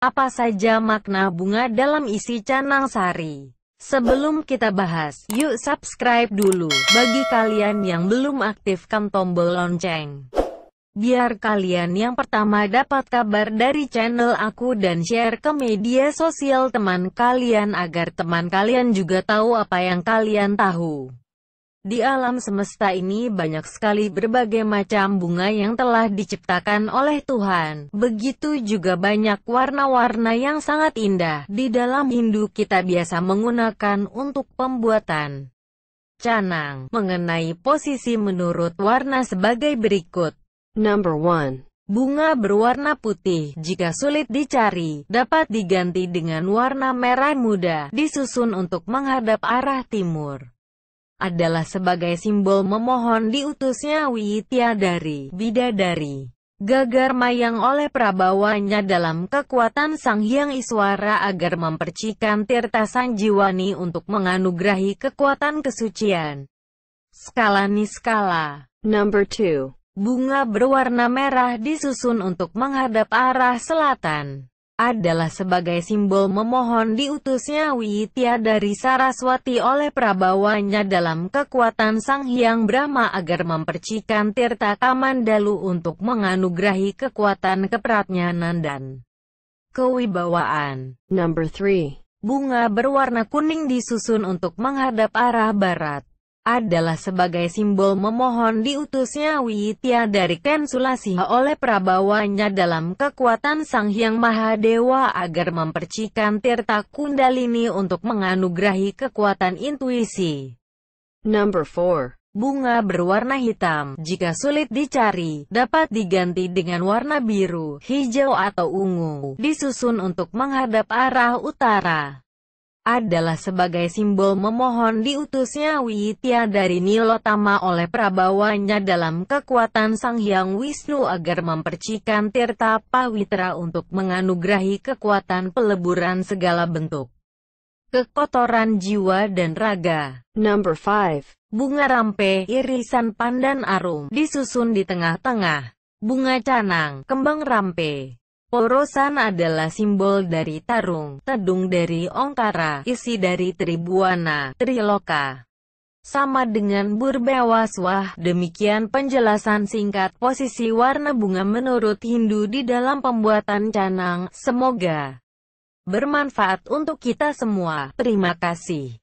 Apa saja makna bunga dalam isi canang sari? Sebelum kita bahas, yuk subscribe dulu. Bagi kalian yang belum aktifkan tombol lonceng. Biar kalian yang pertama dapat kabar dari channel aku dan share ke media sosial teman kalian agar teman kalian juga tahu apa yang kalian tahu. Di alam semesta ini banyak sekali berbagai macam bunga yang telah diciptakan oleh Tuhan. Begitu juga banyak warna-warna yang sangat indah. Di dalam Hindu kita biasa menggunakan untuk pembuatan canang. Mengenai posisi menurut warna sebagai berikut. Number 1. Bunga berwarna putih, jika sulit dicari, dapat diganti dengan warna merah muda, disusun untuk menghadap arah timur adalah sebagai simbol memohon diutusnya Witya dari Bidadari. Gagar mayang oleh prabawanya dalam kekuatan Sang Hyang Iswara agar mempercikan Tirta Sanjiwani untuk menganugerahi kekuatan kesucian. Skala Niskala Number 2 Bunga berwarna merah disusun untuk menghadap arah selatan adalah sebagai simbol memohon diutusnya Witya dari Saraswati oleh Prabawanya dalam kekuatan Sang Hyang Brahma agar mempercikan Tirta Kamandalu untuk menganugerahi kekuatan kepratnya Nandan kewibawaan. Number 3. Bunga berwarna kuning disusun untuk menghadap arah barat adalah sebagai simbol memohon diutusnya Witya dari Kensulasi oleh Prabawanya dalam kekuatan Sang Hyang Mahadewa agar mempercikan Tirta Kundalini untuk menganugerahi kekuatan intuisi. Number 4 Bunga berwarna hitam, jika sulit dicari, dapat diganti dengan warna biru, hijau atau ungu, disusun untuk menghadap arah utara adalah sebagai simbol memohon diutusnya Witya dari Nilotama oleh Prabawanya dalam kekuatan Sang Hyang Wisnu agar mempercikan Tirta Pawitra untuk menganugerahi kekuatan peleburan segala bentuk kekotoran jiwa dan raga. Number 5. Bunga rampe, irisan pandan arum, disusun di tengah-tengah. Bunga canang, kembang rampe. Porosan adalah simbol dari tarung, tedung dari ongkara, isi dari tribuana, triloka. Sama dengan burbewaswah, demikian penjelasan singkat posisi warna bunga menurut Hindu di dalam pembuatan canang. Semoga bermanfaat untuk kita semua. Terima kasih.